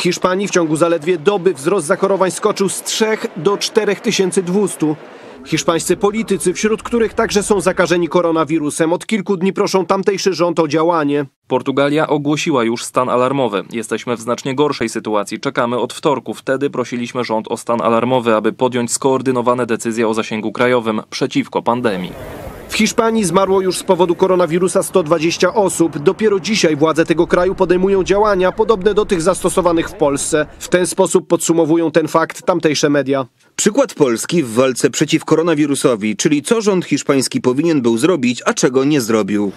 W Hiszpanii w ciągu zaledwie doby wzrost zachorowań skoczył z 3 do 4200. Hiszpańscy politycy, wśród których także są zakażeni koronawirusem, od kilku dni proszą tamtejszy rząd o działanie. Portugalia ogłosiła już stan alarmowy. Jesteśmy w znacznie gorszej sytuacji. Czekamy od wtorku. Wtedy prosiliśmy rząd o stan alarmowy, aby podjąć skoordynowane decyzje o zasięgu krajowym przeciwko pandemii. W Hiszpanii zmarło już z powodu koronawirusa 120 osób. Dopiero dzisiaj władze tego kraju podejmują działania podobne do tych zastosowanych w Polsce. W ten sposób podsumowują ten fakt tamtejsze media. Przykład Polski w walce przeciw koronawirusowi, czyli co rząd hiszpański powinien był zrobić, a czego nie zrobił.